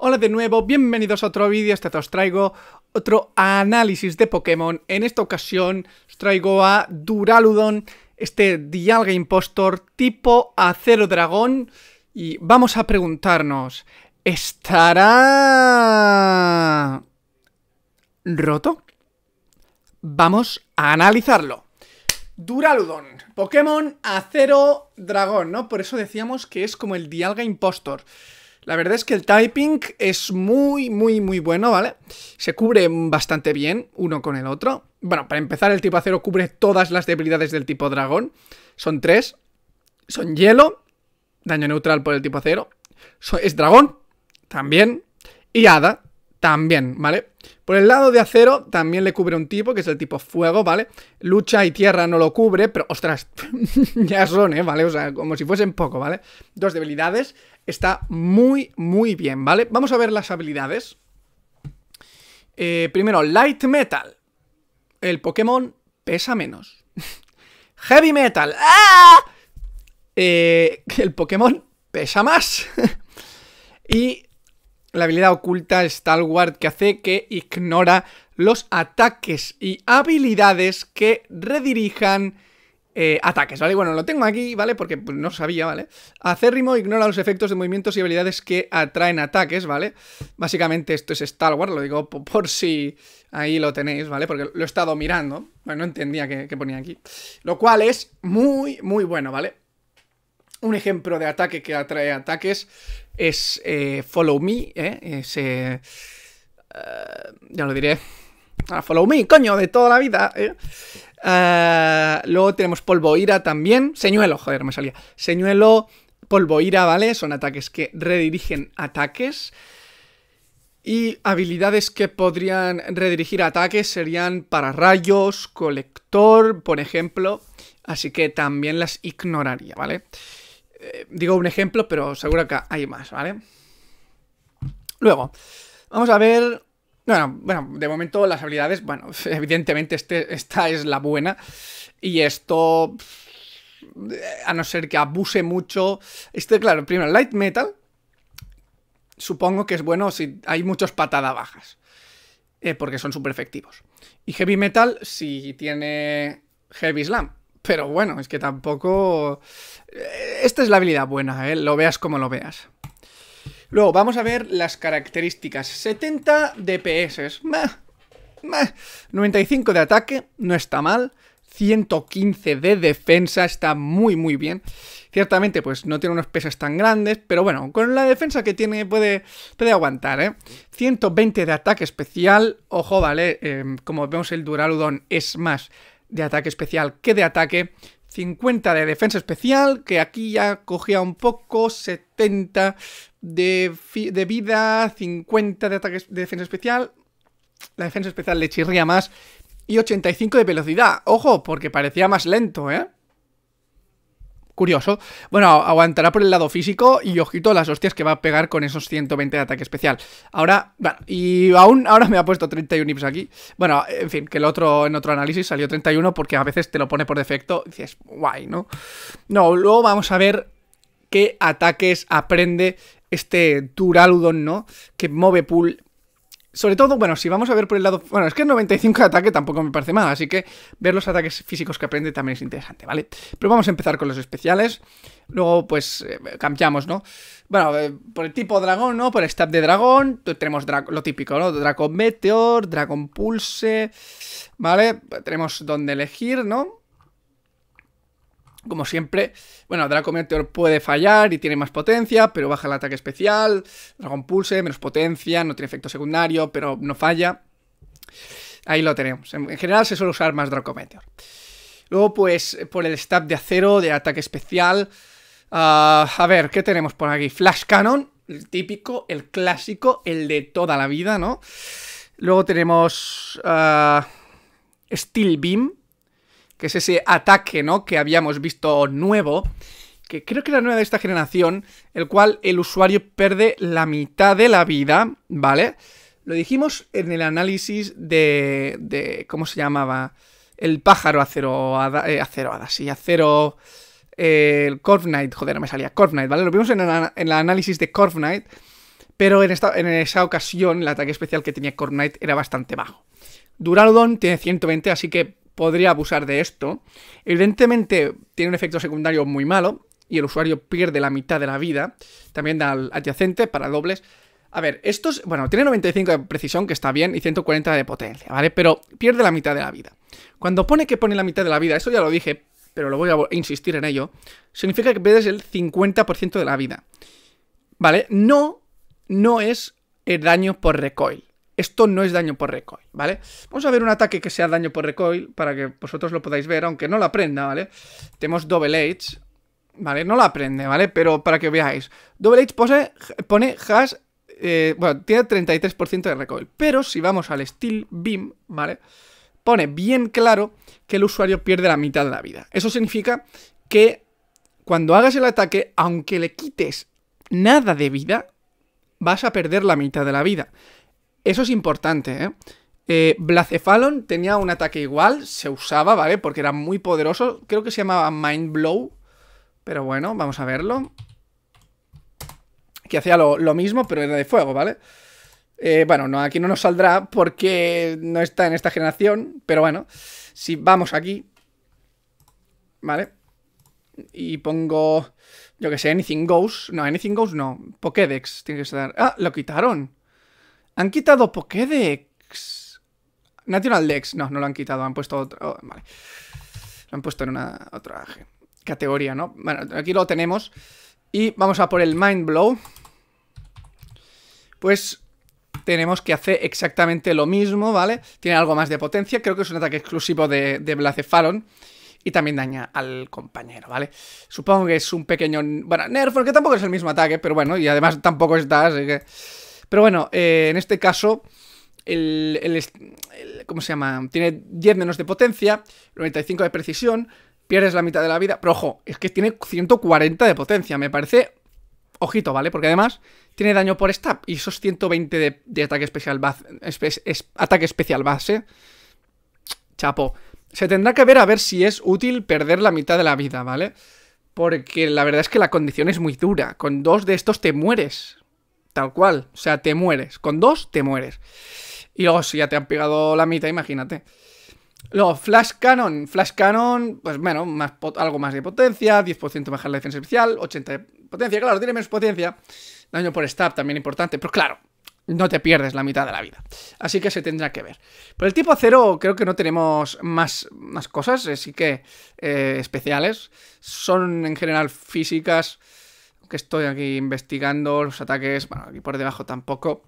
Hola de nuevo, bienvenidos a otro vídeo, este os traigo otro análisis de Pokémon. En esta ocasión os traigo a Duraludon, este Dialga Impostor tipo Acero Dragón. Y vamos a preguntarnos, ¿estará... roto? Vamos a analizarlo. Duraludon, Pokémon Acero Dragón, ¿no? Por eso decíamos que es como el Dialga Impostor. La verdad es que el typing es muy, muy, muy bueno, ¿vale? Se cubre bastante bien uno con el otro. Bueno, para empezar, el tipo acero cubre todas las debilidades del tipo dragón. Son tres. Son hielo, daño neutral por el tipo acero. Es dragón, también. Y hada, también, ¿vale? Por el lado de acero también le cubre un tipo, que es el tipo fuego, ¿vale? Lucha y tierra no lo cubre, pero ostras, ya son, ¿eh? ¿Vale? O sea, como si fuesen poco, ¿vale? Dos debilidades, está muy, muy bien, ¿vale? Vamos a ver las habilidades. Eh, primero, Light Metal. El Pokémon pesa menos. Heavy Metal. ¡Ah! Eh, el Pokémon pesa más. y la habilidad oculta Stalwart que hace que ignora los ataques y habilidades que redirijan eh, ataques, ¿vale? Bueno, lo tengo aquí, ¿vale? Porque pues, no sabía, ¿vale? Acérrimo ignora los efectos de movimientos y habilidades que atraen ataques, ¿vale? Básicamente esto es stalwart, lo digo por, si ahí lo tenéis, ¿vale? Porque lo he estado mirando, no entendía qué que ponía aquí. Lo cual es muy, muy bueno, ¿vale? Un ejemplo de ataque que atrae ataques es eh, Follow Me, ¿eh? Eh, ¿eh? ya lo diré. Ah, follow Me, coño, de toda la vida. ¿eh? luego tenemos Polvo Ira también. Señuelo, joder, me salía. Señuelo, Polvo Ira, ¿vale? Son ataques que redirigen ataques. Y habilidades que podrían redirigir ataques serían para rayos, colector, por ejemplo. Así que también las ignoraría, ¿vale? vale digo un ejemplo, pero seguro que hay más, ¿vale? Luego, vamos a ver... Bueno, bueno, de momento las habilidades, bueno, evidentemente este, esta es la buena y esto, a no ser que abuse mucho, este, claro, primero, light metal, supongo que es bueno si hay muchos patadas bajas. Eh, porque son súper efectivos. Y heavy metal si tiene heavy slam. Pero bueno, es que tampoco... Eh, esta es la habilidad buena, ¿eh? lo veas como lo veas. Luego, vamos a ver las características. 70 DPS. Meh, 95 de ataque, no está mal. 115 de defensa, está muy muy bien. Ciertamente, pues no tiene unos pesos tan grandes, pero bueno, con la defensa que tiene puede, puede aguantar, ¿eh? 120 de ataque especial, ojo, vale, eh, como vemos el Duraludon es más de ataque especial que de ataque, 50 de defensa especial, que aquí ya cogía un poco, 70 de, vida, 50 de ataque de defensa especial. La defensa especial le chirría más. Y 85 de velocidad. Ojo, porque parecía más lento, ¿eh? curioso. Bueno, aguantará por el lado físico y ojito las hostias que va a pegar con esos 120 de ataque especial. Ahora, bueno, y aún ahora me ha puesto 31 hips aquí. Bueno, en fin, que el otro en otro análisis salió 31 porque a veces te lo pone por defecto y dices, guay, ¿no? No, luego vamos a ver qué ataques aprende este Duraludon, ¿no? Que pool, sobre todo, bueno, si vamos a ver por el lado... Bueno, es que 95 de ataque tampoco me parece mal, así que ver los ataques físicos que aprende también es interesante, ¿vale? Pero vamos a empezar con los especiales. Luego, pues, eh, cambiamos, ¿no? Bueno, eh, por el tipo dragón, ¿no? Por el stab de dragón, tenemos lo típico, ¿no? dragón Meteor, Dragon Pulse, ¿vale? Tenemos donde elegir, ¿no? Como siempre, bueno, Dracometeor puede fallar y tiene más potencia, pero baja el ataque especial. Dragon Pulse, menos potencia, no tiene efecto secundario, pero no falla. Ahí lo tenemos. En general se suele usar más Dracometeor. Luego, pues, por el stab de acero, de ataque especial. Ah, a ver, ¿qué tenemos por aquí? Flash Cannon, el típico, el clásico, el de toda la vida, ¿no? Luego tenemos ah, Steel Beam, que es ese ataque, ¿no? Que habíamos visto nuevo, que creo que era nueva de esta generación, el cual el usuario pierde la mitad de la vida, ¿vale? Lo dijimos en el análisis de, de ¿cómo se llamaba? El pájaro acero, ada, eh, acero, sí, acero... Eh, el Corv joder, no me salía, Corv ¿vale? Lo vimos en el, análisis de Corv pero en, esta, esa ocasión el ataque especial que tenía Corv era bastante bajo. Duraldon tiene 120, así que podría abusar de esto. Evidentemente tiene un efecto secundario muy malo y el usuario pierde la mitad de la vida. También da al adyacente para dobles. A ver, esto es, bueno, tiene 95 de precisión, que está bien, y 140 de potencia, ¿vale? Pero pierde la mitad de la vida. Cuando pone que pone la mitad de la vida, eso ya lo dije, pero lo voy a insistir en ello, significa que pierdes el 50% de la vida. ¿Vale? No, no es el daño por recoil. Esto no es daño por recoil, ¿vale? Vamos a ver un ataque que sea daño por recoil para que vosotros lo podáis ver, aunque no lo aprenda, ¿vale? Tenemos Double Edge, ¿vale? No lo aprende, ¿vale? Pero para que veáis. Double Edge pone hash... Eh, bueno, tiene 33% de recoil. Pero si vamos al Steel Beam, ¿vale? Pone bien claro que el usuario pierde la mitad de la vida. Eso significa que cuando hagas el ataque, aunque le quites nada de vida, vas a perder la mitad de la vida. Eso es importante, ¿eh? eh tenía un ataque igual, se usaba, ¿vale? Porque era muy poderoso. Creo que se llamaba Mind Blow. Pero bueno, vamos a verlo. Que hacía lo, lo mismo, pero era de fuego, ¿vale? Eh, bueno, no, aquí no nos saldrá porque no está en esta generación. Pero bueno, si vamos aquí. ¿Vale? Y pongo. Yo que sé, Anything Goes. No, Anything Goes no. Pokédex tiene que estar. Ah, lo quitaron. Han quitado Pokédex. National Dex. No, no lo han quitado. Han puesto otro. Oh, lo han puesto en una otra categoría, ¿no? Bueno, aquí lo tenemos. Y vamos a por el Mind Blow. Pues tenemos que hacer exactamente lo mismo, ¿vale? Tiene algo más de potencia. Creo que es un ataque exclusivo de, de y también daña al compañero, ¿vale? Supongo que es un pequeño... Bueno, nerf, porque tampoco es el mismo ataque, pero bueno, y además tampoco está, así que... Pero bueno, eh, en este caso, el, el, ¿Cómo se llama? Tiene 10 menos de potencia, 95 de precisión, pierdes la mitad de la vida. Pero ojo, es que tiene 140 de potencia, me parece. Ojito, ¿vale? Porque además tiene daño por stab y esos 120 de, ataque, especial base, ataque especial base. Chapo. Se tendrá que ver a ver si es útil perder la mitad de la vida, ¿vale? Porque la verdad es que la condición es muy dura. Con dos de estos te mueres tal cual. O sea, te mueres. Con dos, te mueres. Y luego, si ya te han pegado la mitad, imagínate. Luego, Flash canon, Flash canon, pues bueno, algo más de potencia, 10% bajar la defensa especial, 80 de potencia. Claro, tiene menos potencia. Daño por stab también importante, pero claro, no te pierdes la mitad de la vida. Así que se tendrá que ver. Por el tipo acero creo que no tenemos más, más cosas, así que eh, especiales. Son en general físicas que estoy aquí investigando, los ataques, bueno, aquí por debajo tampoco.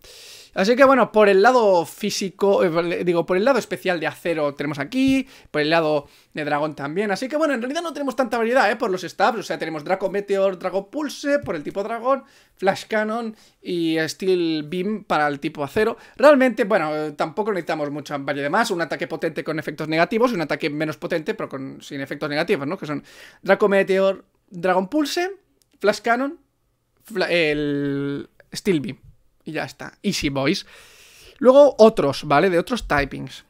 Así que bueno, por el lado físico, eh, digo, por el lado especial de acero tenemos aquí, por el lado de dragón también. Así que bueno, en realidad no tenemos tanta variedad, ¿eh? Por los stabs, o sea, tenemos Draco Meteor, Pulse, por el tipo dragón, Flash Cannon y Steel Beam para el tipo acero. Realmente, bueno, tampoco necesitamos mucha variedad más. Un ataque potente con efectos negativos y un ataque menos potente, pero con, sin efectos negativos, ¿no? Que son Draco Meteor, Dragon Pulse Flash Cannon, el Steel Beam. Y ya está. Easy Boys. Luego otros, ¿vale? De otros typings.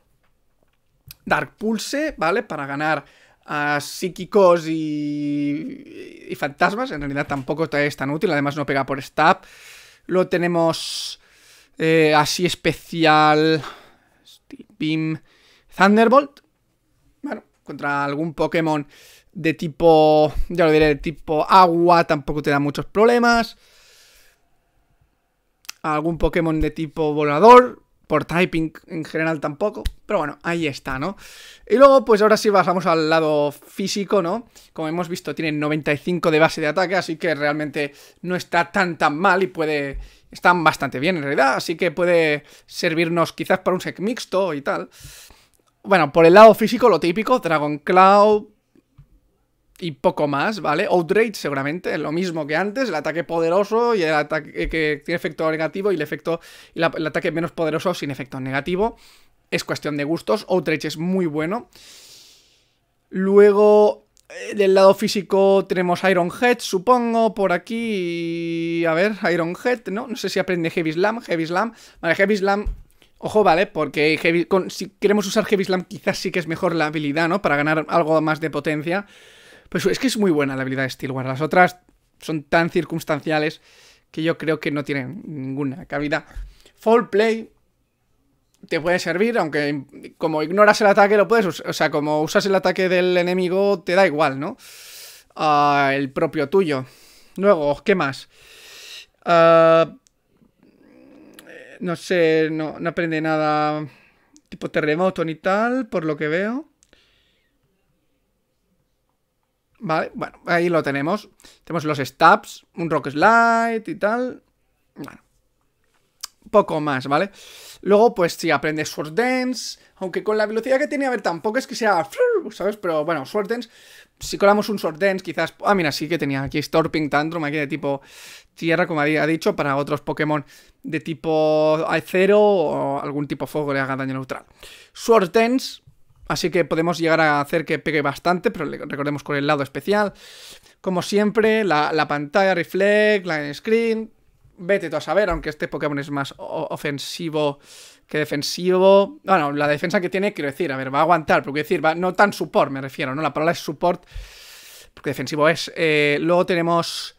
Dark Pulse, ¿vale? Para ganar a psíquicos y, y fantasmas. En realidad tampoco es tan útil. Además no pega por stab. Luego tenemos eh, así especial... Steel Beam... Thunderbolt. Bueno, contra algún Pokémon de tipo, ya lo diré, De tipo agua, tampoco te da muchos problemas. Algún Pokémon de tipo volador, por typing en general tampoco, pero bueno, ahí está, ¿no? Y luego, pues ahora sí pasamos al lado físico, ¿no? Como hemos visto, tiene 95 de base de ataque, así que realmente no está tan tan mal y puede... Están bastante bien en realidad, así que puede servirnos quizás para un sec mixto y tal. Bueno, por el lado físico, lo típico, Dragon Cloud, y poco más, ¿vale? Outrage seguramente, lo mismo que antes, el ataque poderoso y el ataque que tiene efecto negativo y el efecto el ataque menos poderoso sin efecto negativo. Es cuestión de gustos, Outrage es muy bueno. Luego, eh, del lado físico tenemos Iron Head, supongo, por aquí, a ver, Iron Head, ¿no? No sé si aprende Heavy Slam, Heavy Slam. Vale, Heavy Slam Ojo, ¿vale? Porque si queremos usar Heavy Slam, quizás sí que es mejor la habilidad, ¿no? Para ganar algo más de potencia. Pues es que es muy buena la habilidad de Las otras son tan circunstanciales que yo creo que no tienen ninguna cabida. Fall play te puede servir, aunque como ignoras el ataque lo puedes usar. O sea, como usas el ataque del enemigo te da igual, ¿no? Ah, el propio tuyo. Luego, ¿qué más? Ah, no sé, no aprende nada tipo terremoto ni tal, por lo que veo. Vale, bueno, ahí lo tenemos. Tenemos los stabs, un rock slide y tal. Bueno, poco más, ¿vale? Luego, pues si aprendes Sword Dance, aunque con la velocidad que tiene, a ver, tampoco es que sea, ¿sabes? Pero bueno, Sword Dance, si colamos un Sword Dance, quizás... Ah, mira, sí que tenía aquí Storping Tantrum, aquí de tipo tierra, como ha dicho, para otros Pokémon de tipo acero o algún tipo fuego le haga daño neutral. Sword Dance, Así que podemos llegar a hacer que pegue bastante, pero recordemos con el lado especial. Como siempre, la, pantalla reflect, line screen. Vete tú a saber, aunque este Pokémon es más ofensivo que defensivo. Bueno, la defensa que tiene, quiero decir, a ver, va a aguantar, pero quiero decir, no tan support, me refiero, ¿no? La palabra es support, porque defensivo es. Eh, luego tenemos.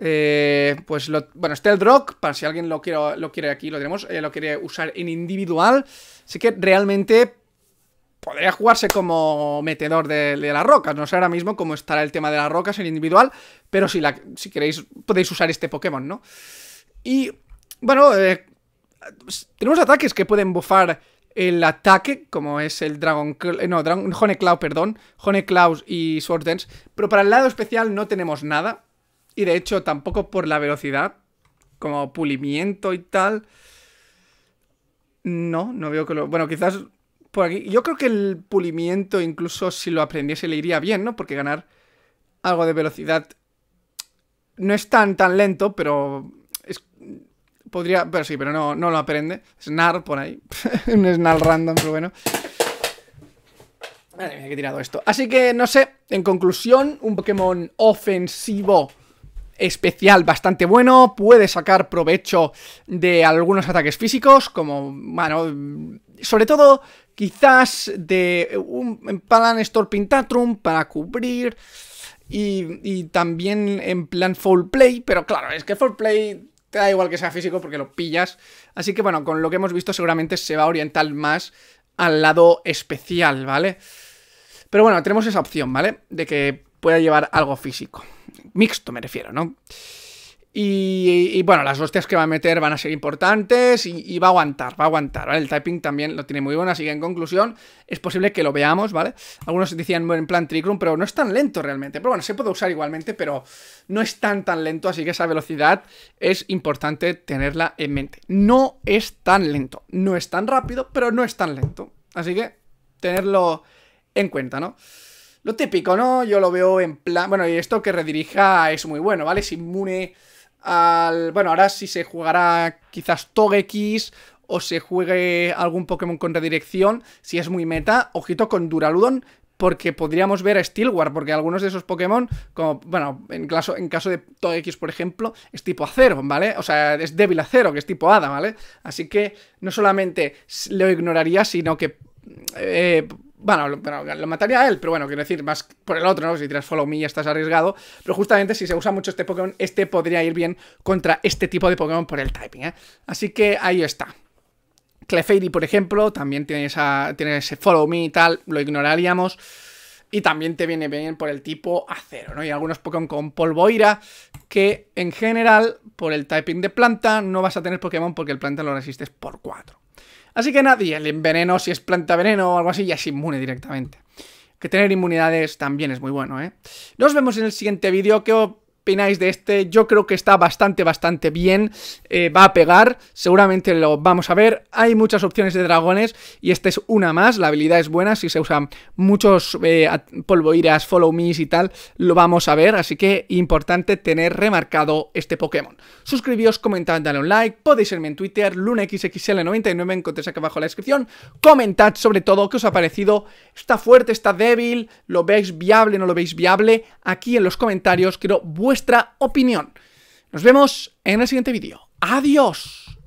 Eh, pues lo, bueno, el Rock, para si alguien lo, lo quiere aquí, lo tenemos, eh, lo quiere usar en individual. Así que realmente podría jugarse como metedor de, las rocas. No sé ahora mismo cómo estará el tema de las rocas en individual, pero si, la, si queréis podéis usar este Pokémon, ¿no? Y bueno, eh, tenemos ataques que pueden bufar el ataque, como es el Dragon... Eh, no, Dragon, Honeclaw, perdón. Honeclaw y Sword Dance. Pero para el lado especial no tenemos nada. Y de hecho tampoco por la velocidad. Como pulimiento y tal. No, no veo que lo... Bueno, quizás yo creo que el pulimiento, incluso si lo aprendiese, le iría bien, ¿no? Porque ganar algo de velocidad no es tan, tan lento, pero es, podría... Pero sí, pero no, no lo aprende. Snarl por ahí. Un snar random, pero bueno. Vale, que he tirado esto. Así que, no sé, en conclusión, un Pokémon ofensivo especial bastante bueno, puede sacar provecho de algunos ataques físicos, como, bueno, sobre todo quizás de un plan Storpintatrum para cubrir y, y, también en plan full play, pero claro, es que full play te da igual que sea físico porque lo pillas, así que bueno, con lo que hemos visto seguramente se va a orientar más al lado especial, ¿vale? Pero bueno, tenemos esa opción, ¿vale? De que pueda llevar algo físico. Mixto me refiero, ¿no? Y, bueno, las hostias que va a meter van a ser importantes y, va a aguantar, va a aguantar, ¿vale? El typing también lo tiene muy bueno, así que en conclusión es posible que lo veamos, ¿vale? Algunos decían en plan Trick pero no es tan lento realmente. Pero bueno, se puede usar igualmente, pero no es tan tan lento, así que esa velocidad es importante tenerla en mente. No es tan lento, no es tan rápido, pero no es tan lento. Así que tenerlo en cuenta, ¿no? Lo típico, ¿no? Yo lo veo en plan... Bueno, y esto que redirija es muy bueno, ¿vale? Es inmune al... Bueno, ahora si se jugará quizás Togekiss o se juegue algún Pokémon con redirección, si es muy meta, ojito con Duraludon, porque podríamos ver a War, porque algunos de esos Pokémon, como, bueno, en caso, en caso de Togekiss, por ejemplo, es tipo acero, ¿vale? O sea, es débil acero, que es tipo hada, ¿vale? Así que no solamente lo ignoraría, sino que eh, bueno, lo, mataría a él, pero bueno, quiero decir, más por el otro, ¿no? Si tiras Follow Me ya estás arriesgado. Pero justamente si se usa mucho este Pokémon, este podría ir bien contra este tipo de Pokémon por el typing, ¿eh? Así que ahí está. Clefairy, por ejemplo, también tiene, tiene ese Follow Me y tal, lo ignoraríamos. Y también te viene bien por el tipo acero, ¿no? Y algunos Pokémon con polvoira, que en general, por el typing de planta, no vas a tener Pokémon porque el planta lo resistes por 4. Así que nadie, el veneno, si es planta veneno o algo así, ya es inmune directamente. Que tener inmunidades también es muy bueno, ¿eh? Nos vemos en el siguiente vídeo, que opináis de este? Yo creo que está bastante, bastante bien. Eh, va a pegar, seguramente lo vamos a ver. Hay muchas opciones de dragones y esta es una más. La habilidad es buena, si se usan muchos eh, polvoiras, follow me y tal, lo vamos a ver. Así que importante tener remarcado este Pokémon. Suscribíos, comentad, dale un like. Podéis irme en Twitter, lunaxxl99, encontréis aquí abajo la descripción. Comentad sobre todo qué os ha parecido. ¿Está fuerte? ¿Está débil? ¿Lo veis viable? ¿No lo veis viable? Aquí en los comentarios quiero vuestro opinión. Nos vemos en el siguiente vídeo. ¡Adiós!